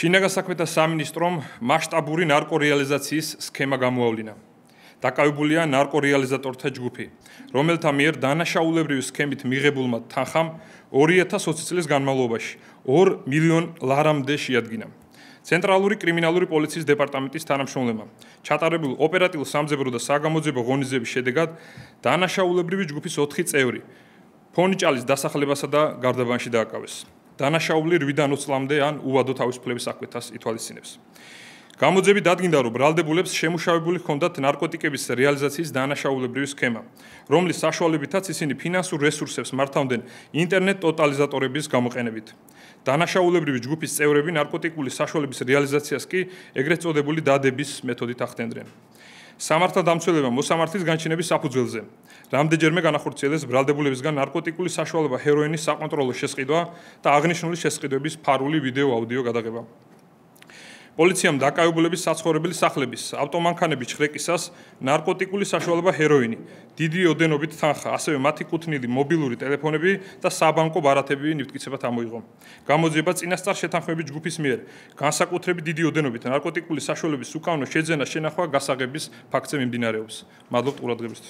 შინაგან საქმეთა სამინისტრომ მასშტაბური ნარკორეალიზაციის სქემა გამოავლინა. დაკავებულია ნარკორეალიზატორთა ჯგუფი, რომელთა მიერ დანაშაულებრივი სქემით მიღებულმა თანხამ 2020 წლის განმავლობაში 2 მილიონ ლარამდე შეადგინა. ცენტრალური კრიმინალური პოლიციის დეპარტამენტის თანამშრომლებმა ჩატარებულ ოპერატიულ სამძებრო და საგამოძიებო ღონისძიების შედეგად დანაშაულებრივი ჯგუფის 4 წევრი ფონიჭალის დასახლებასა და გარდაბანში დააკავეს. დანაშაული 8-დან 20 წლამდე ან უვადო თავისუფლების აღკვეთას ითვალისწინებს. გამოძები დადგინდა, რომ ბრალდებულებს შემუშავებული ჰქონდათ ნარკოტიკების რეალიზაციის დანაშაულებრივი სქემა, რომლის საშუალებითაც ისინი ფინანსურ რესურსებს მართავდნენ ინტერნეტ ტოტალიზატორების გამოყენებით. დანაშაულებრივი ჯგუფის წევრები ნარკოტიკული საშუალების რეალიზაციას კი ეგრეთ წოდებული დადების მეთოდით ახდენდნენ. სამართალ დამცველებმა მოსამართლის განჩინების საფუძველზე რამდენჯერმე განახორციელეს ბრალდებულებისგან ნარკოტიკული საშუალება ჰეროინის საკონტროლო შესყიდვა და აღნიშნული შესყიდვების ფარული ვიდეო აუდიო გადაღება პოლიციამ დაკავებულების საცხოვრებელი სახლების, ავტომანქანების ჩხრეკისას, ნარკოტიკული საშუალება ჰეროინი, დიდი ოდენობით თანხა, ასევე მათი კუთვნილი მობილური ტელეფონები და საბანკო ბარათები ნივთკიცებად ამოიღო. გამოძიება წინასწარ შეთანხმების ჯგუფის მიერ, განსაკუთრებით დიდი ოდენობით ნარკოტიკული საშუალების უკანონო შეძენა შენახვა გასაღების ფაქტზე მიმდინარეობს. მადლობთ ყურადღებისთვის.